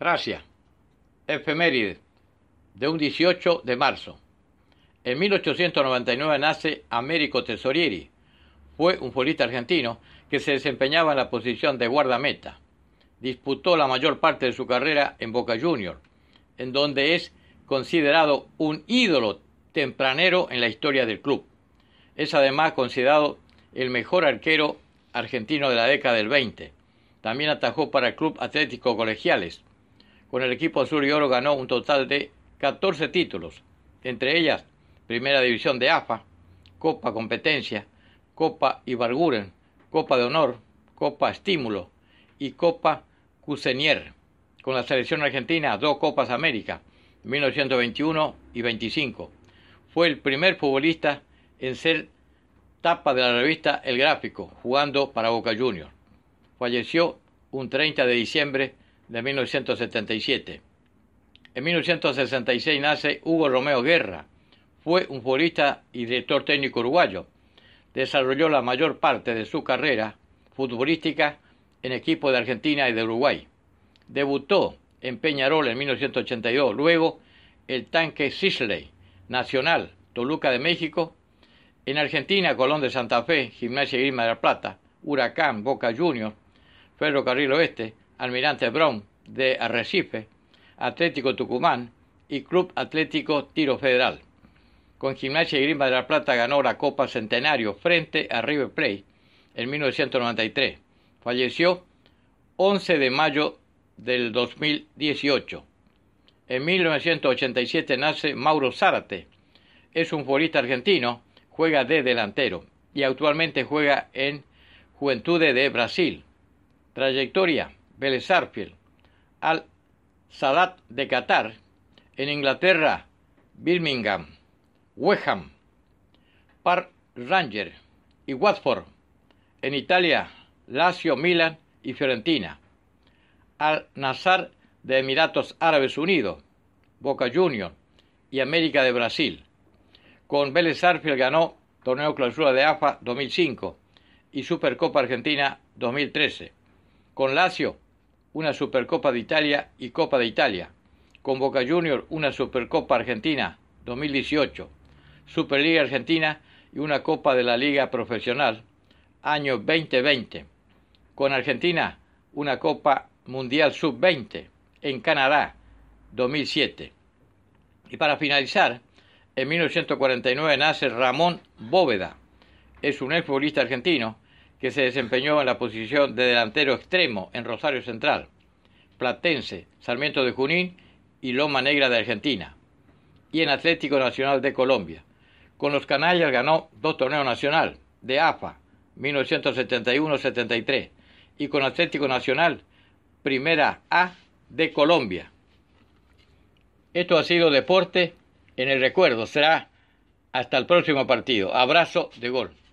Gracias. Efeméride de un 18 de marzo. En 1899 nace Américo Tesorieri. Fue un futbolista argentino que se desempeñaba en la posición de guardameta. Disputó la mayor parte de su carrera en Boca Juniors, en donde es considerado un ídolo tempranero en la historia del club. Es además considerado el mejor arquero argentino de la década del 20. También atajó para el Club Atlético Colegiales con el equipo azul y oro ganó un total de 14 títulos, entre ellas Primera División de AFA, Copa Competencia, Copa Ibarguren, Copa de Honor, Copa Estímulo y Copa Cusenier. Con la selección argentina, dos Copas América, 1921 y 25. Fue el primer futbolista en ser tapa de la revista El Gráfico, jugando para Boca Juniors. Falleció un 30 de diciembre de 1977. En 1966 nace Hugo Romeo Guerra. Fue un futbolista y director técnico uruguayo. Desarrolló la mayor parte de su carrera futbolística en equipos de Argentina y de Uruguay. Debutó en Peñarol en 1982, luego el tanque Sisley, Nacional, Toluca de México, en Argentina Colón de Santa Fe, Gimnasia y de la Plata, Huracán, Boca Juniors, Ferrocarril Oeste, Almirante Brown de Arrecife, Atlético Tucumán y Club Atlético Tiro Federal. Con Gimnasia y Grima de la Plata ganó la Copa Centenario frente a River Plate en 1993. Falleció 11 de mayo del 2018. En 1987 nace Mauro Zárate. Es un futbolista argentino, juega de delantero y actualmente juega en Juventude de Brasil. Trayectoria field al Sadat de Qatar, en Inglaterra, Birmingham, Weham, Park Ranger y Watford, en Italia, Lazio, Milan y Fiorentina, al Nazar de Emiratos Árabes Unidos, Boca Juniors y América de Brasil. Con Vélez ganó Torneo Clausura de AFA 2005 y Supercopa Argentina 2013. Con Lazio una Supercopa de Italia y Copa de Italia. Con Boca Juniors, una Supercopa Argentina 2018, Superliga Argentina y una Copa de la Liga Profesional, año 2020. Con Argentina, una Copa Mundial Sub-20 en Canadá 2007. Y para finalizar, en 1949 nace Ramón Bóveda. Es un exfutbolista argentino que se desempeñó en la posición de delantero extremo en Rosario Central, Platense, Sarmiento de Junín y Loma Negra de Argentina, y en Atlético Nacional de Colombia. Con los Canallas ganó dos torneos nacional de AFA 1971-73 y con Atlético Nacional Primera A de Colombia. Esto ha sido deporte en el recuerdo. Será hasta el próximo partido. Abrazo de gol.